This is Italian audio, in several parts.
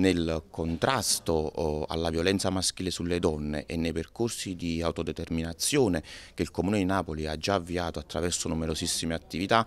nel contrasto oh, alla violenza maschile sulle donne e nei percorsi di autodeterminazione che il Comune di Napoli ha già avviato attraverso numerosissime attività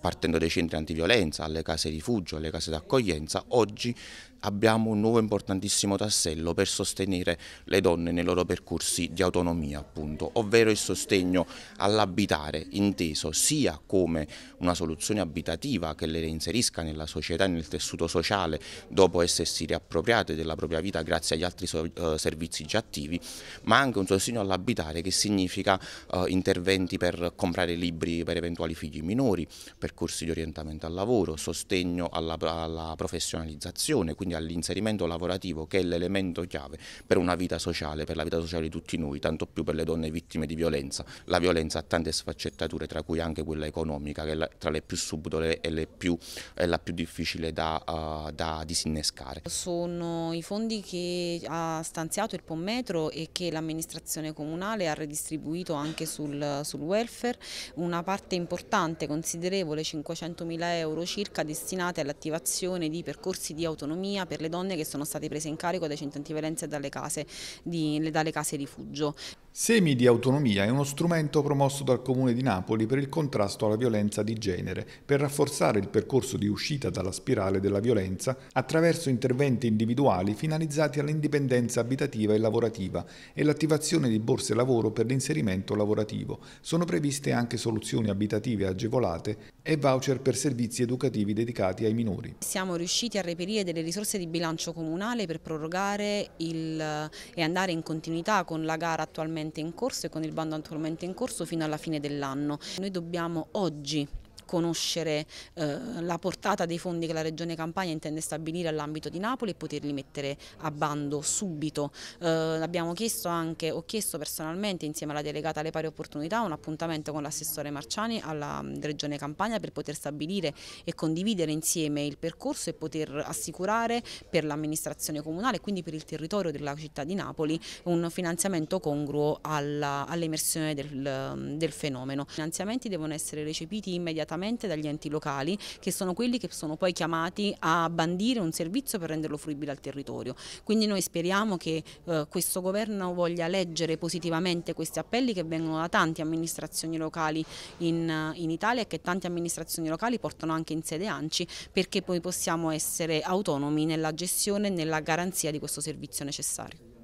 partendo dai centri antiviolenza, alle case rifugio, alle case d'accoglienza, oggi abbiamo un nuovo importantissimo tassello per sostenere le donne nei loro percorsi di autonomia appunto, ovvero il sostegno all'abitare inteso sia come una soluzione abitativa che le reinserisca nella società e nel tessuto sociale dopo essersi riappropriate della propria vita grazie agli altri so eh, servizi già attivi, ma anche un sostegno all'abitare che significa eh, interventi per comprare libri per eventuali figli minori, percorsi di orientamento al lavoro, sostegno alla, alla professionalizzazione, quindi quindi all'inserimento lavorativo che è l'elemento chiave per una vita sociale, per la vita sociale di tutti noi, tanto più per le donne vittime di violenza. La violenza ha tante sfaccettature, tra cui anche quella economica, che è tra le più subdole e più, è la più difficile da, uh, da disinnescare. Sono i fondi che ha stanziato il Pommetro e che l'amministrazione comunale ha redistribuito anche sul, sul welfare, una parte importante, considerevole, 500 mila euro circa, destinate all'attivazione di percorsi di autonomia autonomia per le donne che sono state prese in carico dai centri antiviolenza e dalle case di, dalle case rifugio. Semi di autonomia è uno strumento promosso dal Comune di Napoli per il contrasto alla violenza di genere, per rafforzare il percorso di uscita dalla spirale della violenza attraverso interventi individuali finalizzati all'indipendenza abitativa e lavorativa e l'attivazione di borse lavoro per l'inserimento lavorativo. Sono previste anche soluzioni abitative agevolate e voucher per servizi educativi dedicati ai minori. Siamo riusciti a reperire delle risorse di bilancio comunale per prorogare il... e andare in continuità con la gara attualmente attualmente in corso e con il bando attualmente in corso fino alla fine dell'anno. Noi dobbiamo oggi conoscere eh, la portata dei fondi che la Regione Campania intende stabilire all'ambito di Napoli e poterli mettere a bando subito. Eh, abbiamo chiesto anche, ho chiesto personalmente insieme alla delegata alle pari opportunità un appuntamento con l'assessore Marciani alla mm, Regione Campania per poter stabilire e condividere insieme il percorso e poter assicurare per l'amministrazione comunale e quindi per il territorio della città di Napoli un finanziamento congruo all'emersione all del, mm, del fenomeno. I finanziamenti devono essere recepiti immediatamente direttamente dagli enti locali che sono quelli che sono poi chiamati a bandire un servizio per renderlo fruibile al territorio. Quindi noi speriamo che eh, questo governo voglia leggere positivamente questi appelli che vengono da tante amministrazioni locali in, eh, in Italia e che tante amministrazioni locali portano anche in sede ANCI perché poi possiamo essere autonomi nella gestione e nella garanzia di questo servizio necessario.